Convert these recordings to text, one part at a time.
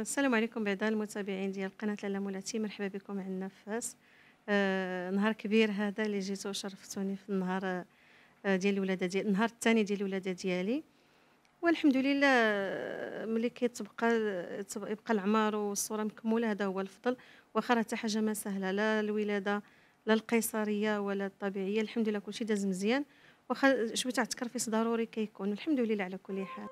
السلام عليكم بعدا المتابعين ديال قناه لاله مولاتي مرحبا بكم عندنا في فاس آه نهار كبير هذا اللي جيتو شرفتوني في النهار آه، ديال الولاده ديال النهار الثاني ديال الولاده ديالي والحمد لله آه، ملي كيتبقى يبقى العمار والصوره مكموله هذا هو الفضل واخا راه حتى حاجه ما سهله لا الولاده لا القيصريه ولا الطبيعيه الحمد لله كلشي داز مزيان واخا شويه تاع التكرفيس ضروري كيكون الحمد لله على كل حال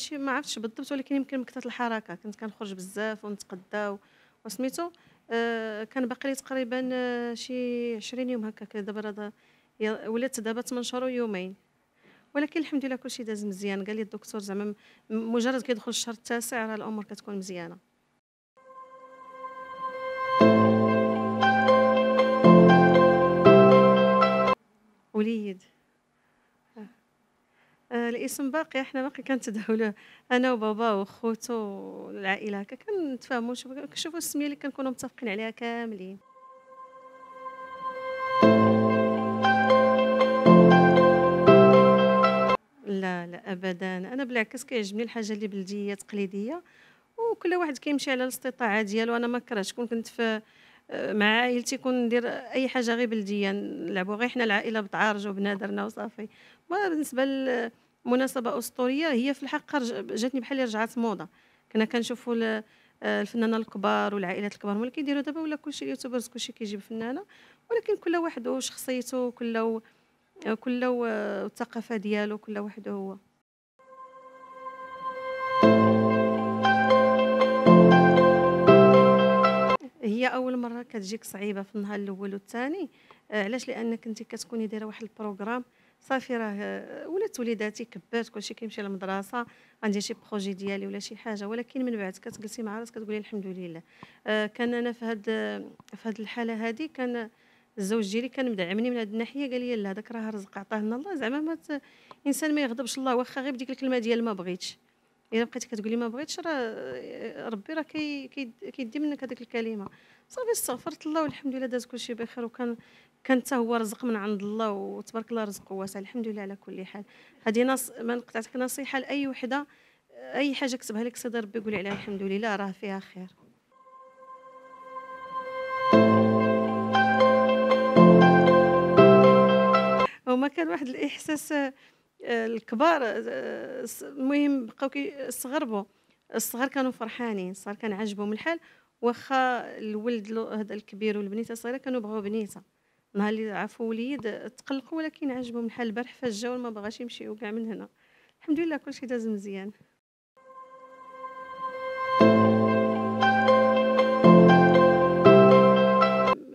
ماشي ما عرفتش بالضبط ولكن يمكن من كثره الحركه كنت كنخرج بزاف ونتقدى وسميتو أه كان باقي لي تقريبا آه، شي 20 يوم هكا دابا راه ولات دابا 8 شهور ويومين ولكن الحمد لله كلشي داز مزيان قال لي الدكتور زعما مجرد كيدخل الشهر التاسع راه الامور كتكون مزيانه وليد الاسم باقي احنا باقي كنتدعوا له انا وبابا وخوتو والعائله هكا كنتفاهموا كنشوفوا السميه اللي كنكونوا متفقين عليها كاملين لا لا ابدا انا بالعكس كيعجبني الحاجه اللي بلديه تقليديه وكل واحد كيمشي على الاستطاعه ديالو انا ما كرهتش كون كنت في مع عائلتي كون ندير اي حاجه غير بلديه نلعبوا غير حنا العائله بتعارجوا بنادرنا وصافي بالنسبه لمناسبه اسطوريه هي في الحق جاتني بحال رجعت موضه كنا كنشوفوا الفنانه الكبار والعائلات الكبار هما اللي كيديروا دابا ولا كلشي اليوتيوبرز كلشي كيجيب فنانه ولكن كل واحد وشخصيته كل كل الثقافه ديالو كل واحد هو هي اول مره كتجيك صعيبه في النهار الاول والثاني آه، علاش لانك انت كتكوني دايره واحد البروغرام صافي راه آه، ولات وليداتي كبرت كلشي كيمشي للمدرسه غندير شي بروجي ديالي ولا شي حاجه ولكن من بعد كتجلسي مع راسك كتقولي الحمد لله آه، كان انا في هاد في هاد الحاله هادي كان الزوج ديالي كان مدعمني من هاد الناحيه قال لي لا داك راه رزق عطاه لنا الله زعما ما انسان ما يغضبش الله واخا غير بديك الكلمه ديال ما بغيتش الا بقيتي كتقولي ما بغيتش راه آه، ربي راه كيدي منك هذيك الكلمه صافي استغفرت الله والحمد لله داز كلشي بخير وكان كان حتى هو رزق من عند الله وتبارك الله رزق واسع الحمد لله على كل حال هذه نص ما نقطعتك نصيحه لاي وحده اي حاجه كتبها لك سيدي ربي قولي عليها الحمد لله راه فيها خير وما كان واحد الاحساس الكبار آه، المهم بقاو كيستغربوا الصغار كانوا فرحانين الصغار كان عجبهم الحال واخا الولد هذا الكبير والبنيته الصغيره كانوا بغاو بنيته نهار اللي عفوا وليد تقلقوا ولكن عجبهم الحال البارح فاش جاوا ما بغاش يمشيو كاع من هنا الحمد لله كلشي داز مزيان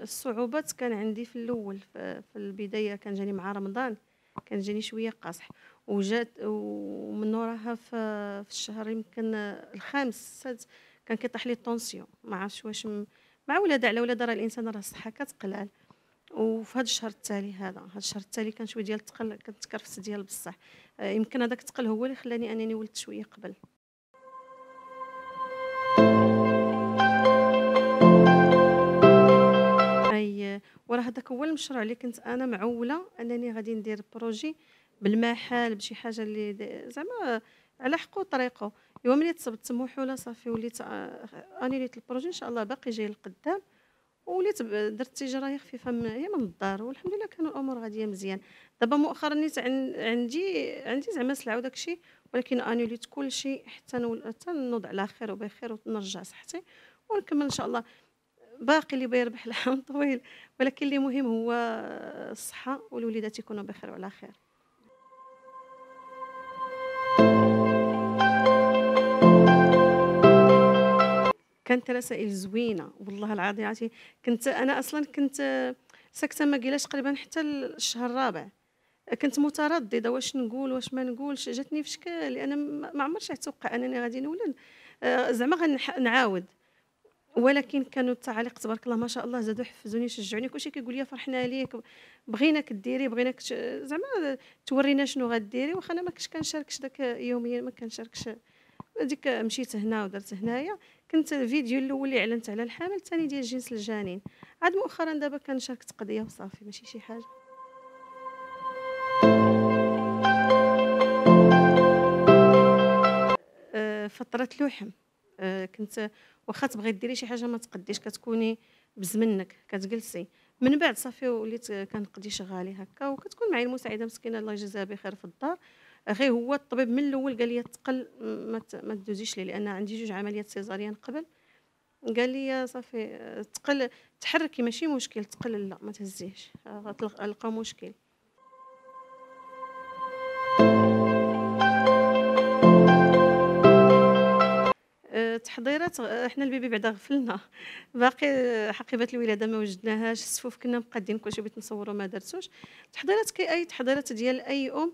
الصعوبات كان عندي في الاول في البدايه كان جاني مع رمضان كان جاني شويه قاصح وجات ومن وراها في, في الشهر يمكن الخامس السادس كان كيطيح لي الطونسيون ما عرفتش واش مع ولاد على ولاد راه الانسان راه الصحه كتقلال وفي هذا الشهر التالي هذا هذا الشهر التالي كان شويه ديال التقل كنت ديال بصح آه، يمكن هذاك التقل هو اللي خلاني انني ولدت شويه قبل وراه هذاك هو المشروع اللي كنت انا معوله انني غادي ندير بروجي بالمحل بشي حاجه اللي زعما على حقه وطريقه ايوا ملي تصبت لا صافي وليت آه، انيليت البروجي ان شاء الله باقي جاي لقدام وليت درت تجاره خفيفه خفيفه هي من الدار والحمد لله كانوا الامور غاديه مزيان دابا مؤخرا نيت عندي عندي زعما سلعه وداك الشيء ولكن انيليت كل شيء حتى حتى نوض على خير وبخير ونرجع صحتي ونكمل ان شاء الله باقي اللي بيربح العام طويل ولكن اللي مهم هو الصحه والوليدات يكونوا بخير وعلى خير كانت رسائل زوينه والله العظيم عرفتي كنت انا اصلا كنت ساكته ما قيلاش تقريبا حتى الشهر الرابع كنت متردده واش نقول واش ما نقولش جاتني في لان ما عمرش أتوقع انني غادي نولد آه، زعما غنعاود ولكن كانوا التعاليق تبارك الله ما شاء الله زادوا حفزوني شجعوني كلشي كيقول لي فرحنا ليك بغيناك ديري بغيناك زعما تورينا شنو غديري واخا انا ما كنتش كنشاركش داك يوميا ما كنشاركش هذيك مشيت هنا ودرت هنايا كنت الفيديو الاول اللي اعلنت على الحمل الثاني ديال جنس الجنين عاد مؤخرا دابا كنشارك تقضيه وصافي ماشي شي حاجه آه، فتره الوحم آه، كنت واخا تبغي ديري شي حاجه ما تقديش كتكوني بزمنك كتجلسي من بعد صافي وليت كنقضي شغالي هكا وكتكون معايا المساعده مسكينه الله يجزاها بخير في الدار غير هو الطبيب من الاول قال لي تقل ما تدوزيش لي لان عندي جوج عمليات سيزاريان قبل قال لي صافي آه، تقل تحركي ماشي مشكل تقل لا ما تهزيهش آه، غتلقى مشكل التحضيرات حنا البيبي بعدا غفلنا باقي حقيبه الولاده ما وجدناهاش السفوف كنا مقادين كلشي بغيت نصورو ما درتوش تحضيرات كي اي تحضيرات ديال اي ام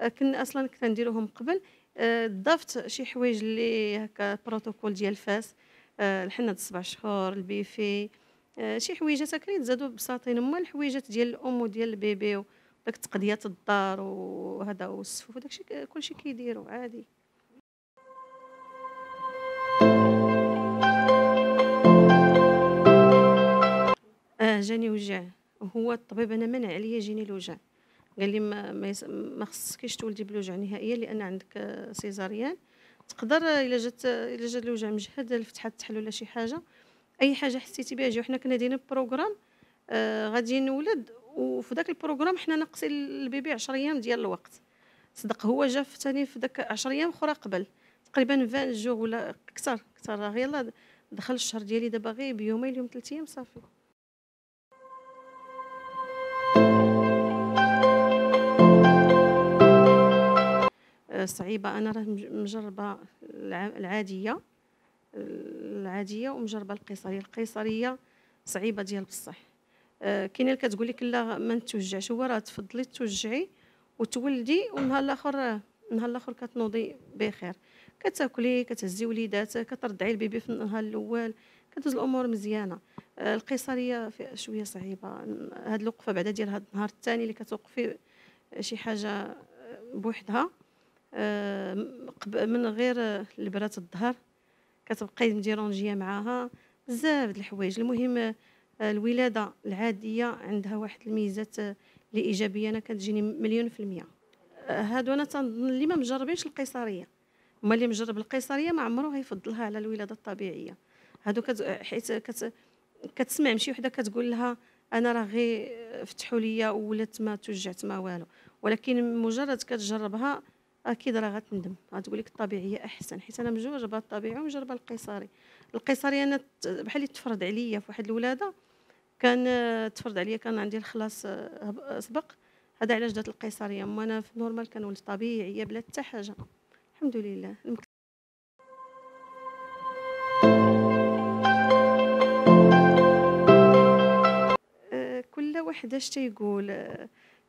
آه، كنا اصلا كنديروهم قبل آه، ضفت شي حوايج اللي هكا بروتوكول ديال فاس آه، الحنه السبع شهور البيفي شي حويجات هكا تزادوا بساطين هما الحويجات ديال الام وديال البيبي وداك تقضيات الدار وهذا والسفوف وداكشي كلشي كيديروا عادي راه جاني وجع وهو الطبيب انا منع عليا يجيني الوجع قال لي ما ما خصكيش تولدي بالوجع نهائيا لان عندك سيزاريان تقدر الا جات الا جات الوجع مجهد الفتحه تحل ولا شي حاجه اي حاجه حسيتي بها جي وحنا كنا دايرين بروغرام آه غادي نولد وفي ذاك البروغرام حنا نقصي البيبي 10 ايام ديال الوقت صدق هو جا ثاني في ذاك 10 ايام اخرى قبل تقريبا 20 جوغ ولا اكثر اكثر راه يلاه دخل الشهر ديالي دابا غير بيومين اليوم ثلاث ايام صافي صعيبه انا راه مجربه العاديه العاديه ومجربه القيصريه القيصريه صعيبه ديال بصح آه، كاين اللي كتقول لك لا ما نتوجعش هو راه تفضلي توجعي وتولدي والنهار الاخر النهار الاخر كتنوضي بخير كتاكلي كتهزي وليداتك كترضعي البيبي في النهار الاول كدوز الامور مزيانه آه، القيصريه شويه صعيبه هاد الوقفه بعدا ديال هاد النهار الثاني اللي كتوقفي شي حاجه بوحدها آه، من غير لبرات الظهر كتبقاي مديرونجيه معاها بزاف د الحوايج المهم آه، الولاده العاديه عندها واحد الميزات آه، اللي ايجابيه انا كتجيني مليون في الميه هادو انا تنظن اللي ما مجربينش القيصريه هما اللي مجرب القيصريه ما عمره غيفضلها على الولاده الطبيعيه هادو كت... حيت كت... كتسمع مشي وحده كتقول لها انا راه غير فتحوا ليا ولات ما توجعت ما والو ولكن مجرد كتجربها اكيد راه غتندم غتقول لك الطبيعيه احسن حيت انا مجربه الطبيعي ومجربه القيصري القيصري انا بحال اللي تفرض عليا في واحد الولاده كان تفرض عليا كان عندي الخلاص سبق هذا علاش دات القيصريه اما انا في نورمال كنولد طبيعيه بلا حتى حاجه الحمد لله آه، كل واحد اش تيقول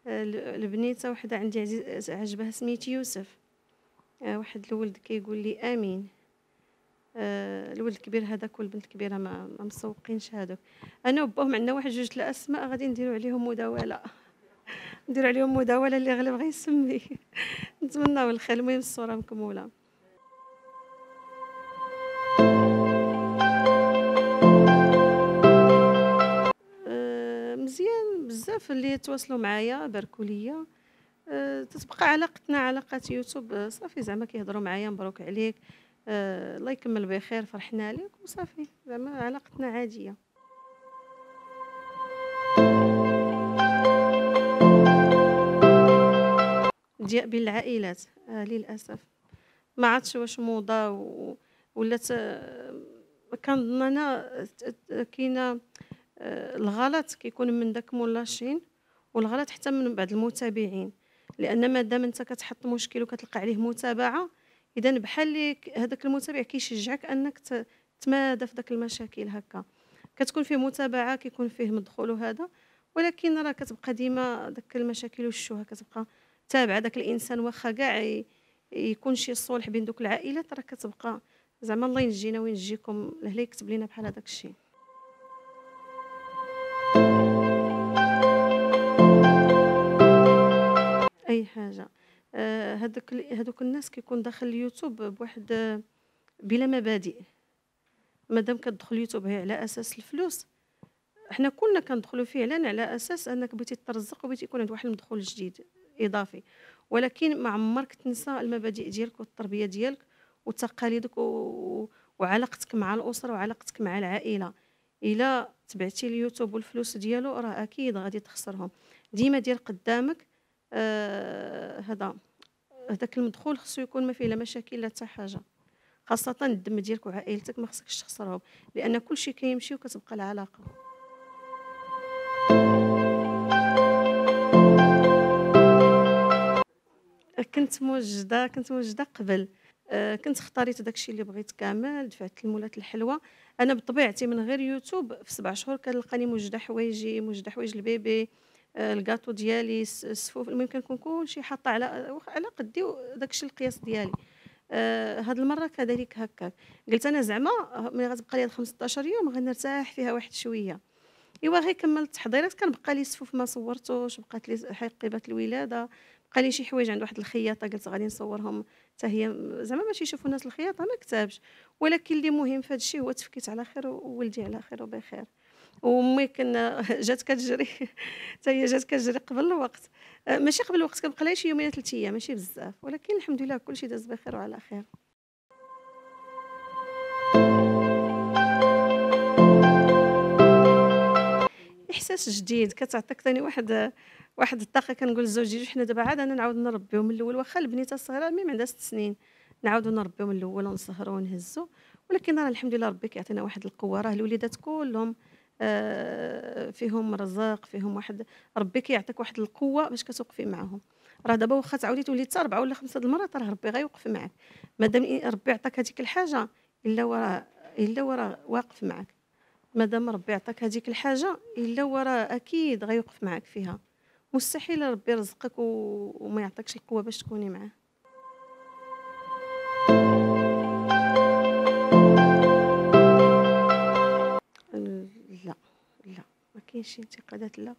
البنيته وحده عندي عزيز عجبها سميتي يوسف آه، واحد الولد كيقول لي امين آه، الولد الكبير هذاك والبنت الكبيره ما, ما مسوقينش هذوك انا وباهم عندنا واحد جوج الاسماء غادي نديرو عليهم مداوله نديرو عليهم مداوله اللي غالب غيسمي نتمناو الخير المهم الصوره مكموله بزاف اللي تواصلوا معايا باركوا ليا آه، تتبقى علاقتنا علاقه يوتيوب آه، صافي زعما كيهضروا معايا مبروك عليك آه، الله يكمل بخير فرحنا لك وصافي زعما علاقتنا عاديه ضياء بين العائلات آه للاسف ما عادش واش موضه ولات كنظن انا كاينه آه، الغلط كيكون من داك مولاشين والغلط حتى من بعض المتابعين لان مادام انت كتحط مشكل وكتلقى عليه متابعه اذا بحال هذاك المتابع كيشجعك انك تمادى في داك المشاكل هكا كتكون فيه متابعه كيكون فيه مدخول وهذا ولكن راه كتبقى ديما داك المشاكل والشوهه كتبقى تابعه داك الانسان واخا كاع يكون شي صلح بين دوك العائلات راه كتبقى زعما الله ينجينا وينجيكم لهلا يكتب لينا بحال هذاك الشيء اي حاجه آه، هذوك هذوك الناس كيكون داخل اليوتيوب بواحد بلا مبادئ مادام كتدخل اليوتيوب هي على اساس الفلوس حنا كلنا كندخلوا فيه لان على اساس انك بغيتي ترزق وبغيتي يكون عندك واحد المدخول جديد اضافي ولكن ما عمرك تنسى المبادئ ديالك والتربيه ديالك وتقاليدك و... وعلاقتك مع الاسره وعلاقتك مع العائله الا تبعتي اليوتيوب والفلوس ديالو راه اكيد غادي تخسرهم ديما دير قدامك آه، هذا هذاك المدخول خصو يكون ما فيه لا مشاكل لا حتى حاجه خاصه الدم ديالك وعائلتك ما خصكش تخسرهم لان كلشي كيمشي وكتبقى العلاقه كنت موجده كنت موجده قبل آه، كنت اختاريت داكشي اللي بغيت كامل دفعت المولات الحلوه انا بطبيعتي من غير يوتيوب في سبع شهور كنلقاني موجده حوايجي موجده حوايج البيبي آه، الكاطو ديالي السفوف المهم كنكون كلشي حاطه على على قدي داكشي القياس ديالي آه، هاد المره كذلك هكاك قلت انا زعما ملي غتبقى لي 15 يوم غنرتاح فيها واحد شويه ايوا غير كملت التحضيرات كان بقى لي السفوف ما صورتوش بقات لي حقيبه الولاده بقى لي شي حوايج عند واحد الخياطه قلت غادي نصورهم حتى هي زعما ماشي يشوفوا الناس الخياطه ما كتبش ولكن اللي مهم في هذا الشيء هو تفكيت على خير وولدي على خير وبخير وامي كنا جات كتجري حتى هي جات كتجري قبل الوقت ماشي قبل الوقت كنبقى لها شي يومين ثلاث ايام ماشي بزاف ولكن الحمد لله كلشي داز بخير وعلى خير احساس جديد كتعطيك ثاني واحد واحد الطاقه كنقول لزوجي حنا دابا عاد انا نعاود نربيو من الاول واخا البنيته الصغيره ميم عندها ست سنين نعاودو نربيو من الاول ونسهروا ونهزوا ولكن راه الحمد لله ربي كيعطينا واحد القوه راه الوليدات كلهم آه، فيهم رزق فيهم واحد ربي كيعطيك واحد القوه باش كتوقفي معاهم راه دابا واخا تعاودي تولي حتى اربعه ولا خمسه د المرات راه ربي غيوقف معاك مادام ربي عطاك هذيك الحاجه الا وراه الا وراه واقف معاك مادام ربي عطاك هذيك الحاجه الا ورا اكيد غيوقف معاك فيها مستحيل ربي رزقك و... وما يعطيكش القوه باش تكوني معاه لا لا ما كاينش انتقادات لا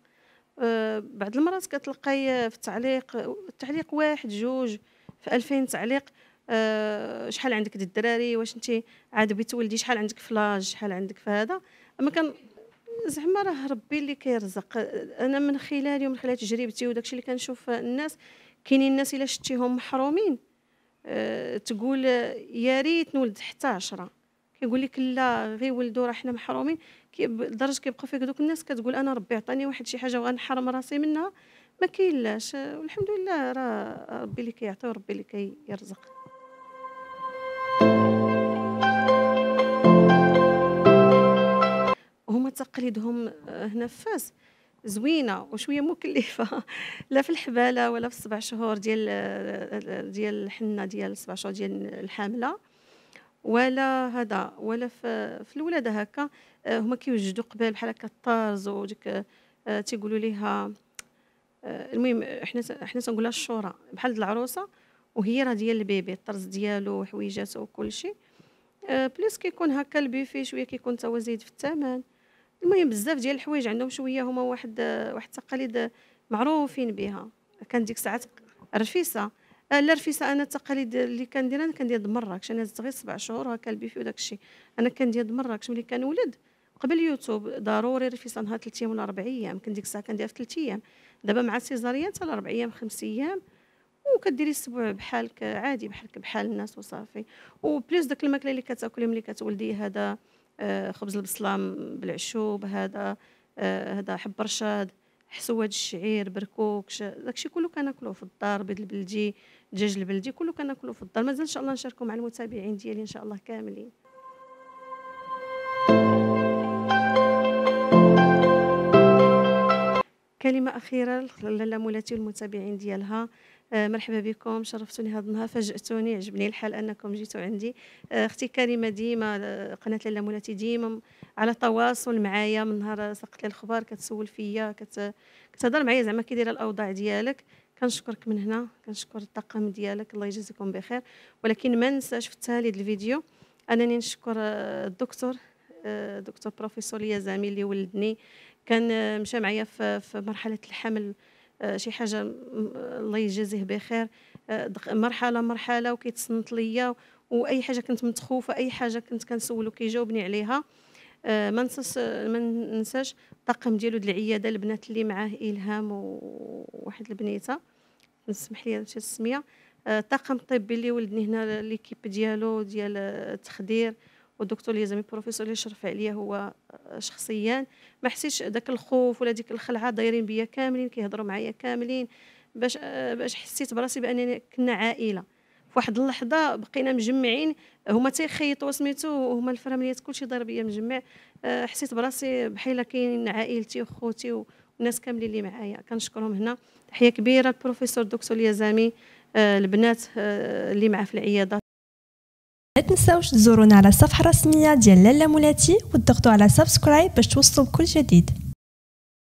أه بعض المرات كتلقاي في التعليق تعليق واحد جوج في 2000 تعليق أه شحال عندك د الدراري واش انت عاد بتولدي شحال عندك فلاج شحال عندك في هذا ما كان زعما راه ربي اللي كيرزق انا من خلالي ومن خلال تجربتي وداكشي اللي كنشوف الناس كاينين الناس الا شتيهم محرومين أه تقول يا ريت نولد حتى عشرة كيقول لك لا غير ولدوا راه حنا محرومين لدرجه كيبقاو فيك دوك الناس كتقول انا ربي عطاني واحد شي حاجه وغنحرم راسي منها ما كاين لاش والحمد لله راه ربي اللي كيعطي وربي اللي كيرزق كي هما تقاليدهم هنا آه، في فاس زوينه وشويه مكلفه لا في الحباله ولا في السبع شهور ديال آه، ديال الحنه ديال السبع شهور ديال الحامله ولا هذا ولا في, في الولاده هكا آه، هما كيوجدوا قبال بحال هكا الطرز وديك تيقولوا ليها المهم حنا حنا تنقولها الشوره بحال العروسه وهي راه ديال البيبي الطرز ديالو وحويجاتو وكلشي بليس كيكون هكا البيفي شويه كيكون توازيد في الثمن المهم بزاف ديال الحوايج عندهم شويه هما واحد واحد التقاليد معروفين بها كان ديك الساعات رفيسه آه، لا رفيسه انا التقاليد اللي كندير انا كندير مراكش انا زدت غير سبع شهور هكا البيفي وداك الشيء انا كندير مراكش ملي كنولد قبل يوتيوب ضروري رفيسه نهار ثلاث ايام ولا اربع ايام كان ديك الساعه كندير في ثلاث ايام دابا مع السيزاريان حتى اربع ايام خمس ايام وكديري السبوع بحالك عادي بحالك بحال الناس وصافي وبليس داك الماكله اللي كتاكلي ملي كتولدي هذا آه، خبز البصلام بالعشوب هذا آه، هذا حب رشاد حسواد الشعير بركوك داكشي كله كناكلوه في الدار بيض البلدي الدجاج البلدي كله كناكلوه في الدار مازال ان شاء الله نشاركو مع المتابعين ديالي ان شاء الله كاملين كلمة أخيرة للمولاتي والمتابعين ديالها آه، مرحبا بكم شرفتوني هذا النهار فاجأتوني عجبني الحال انكم جيتوا عندي آه، اختي كريمه ديما آه، قناه لاله مولاتي ديما على تواصل معايا من نهار سقت لي الخبر كتسول فيا كت... كتهضر معايا زعما كي دايره الاوضاع ديالك كنشكرك من هنا كنشكر الطاقم ديالك الله يجازيكم بخير ولكن ما ننساش في التالي ديال الفيديو انني نشكر الدكتور دكتور بروفيسور ليا زميلي اللي ولدني كان مشى معايا في مرحله الحمل آه، شي حاجه آه، الله يجازيه بخير آه، مرحله مرحله وكيتصنت ليا واي حاجه كنت متخوفه اي حاجه كنت كنسولو كيجاوبني عليها ما ننساش ما ننساش الطاقم ديالو ديال العياده البنات اللي معاه الهام وواحد البنيته نسمح لي السميه الطاقم الطبي اللي ولدني هنا ليكيب ديالو ديال التخدير والدكتور اللي زميل بروفيسور اللي شرف عليا هو آه، شخصيا ما حسيتش داك الخوف ولا ديك الخلعه دايرين بيا كاملين كيهضروا معايا كاملين باش آه، باش حسيت براسي بانني كنا عائله في واحد اللحظه بقينا مجمعين هما تيخيطوا سميتو وهما الفراميات كلشي ضار بيا مجمع آه، حسيت براسي بحال كاين عائلتي وخوتي والناس كاملين اللي معايا كنشكرهم هنا تحيه كبيره البروفيسور دكتور يزامي البنات اللي معاه في العياده لا تنساوش تزورونا على الصفحة الرسمية ديال لالا مولاتي وتضغطوا على سبسكرايب باش توصلوا بكل جديد